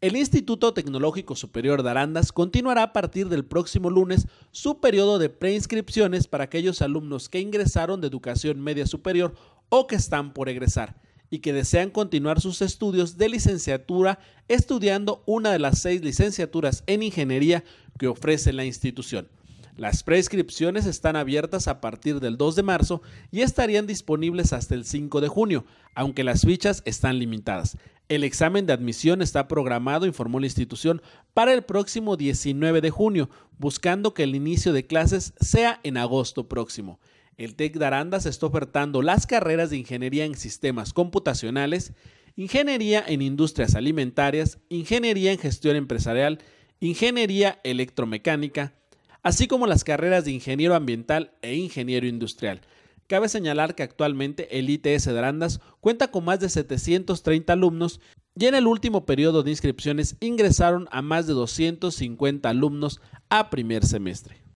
El Instituto Tecnológico Superior de Arandas continuará a partir del próximo lunes su periodo de preinscripciones para aquellos alumnos que ingresaron de educación media superior o que están por egresar y que desean continuar sus estudios de licenciatura estudiando una de las seis licenciaturas en ingeniería que ofrece la institución. Las preinscripciones están abiertas a partir del 2 de marzo y estarían disponibles hasta el 5 de junio, aunque las fichas están limitadas. El examen de admisión está programado, informó la institución, para el próximo 19 de junio, buscando que el inicio de clases sea en agosto próximo. El TEC de Aranda se está ofertando las carreras de Ingeniería en Sistemas Computacionales, Ingeniería en Industrias Alimentarias, Ingeniería en Gestión Empresarial, Ingeniería Electromecánica, así como las carreras de Ingeniero Ambiental e Ingeniero Industrial. Cabe señalar que actualmente el ITS de Arandas cuenta con más de 730 alumnos y en el último periodo de inscripciones ingresaron a más de 250 alumnos a primer semestre.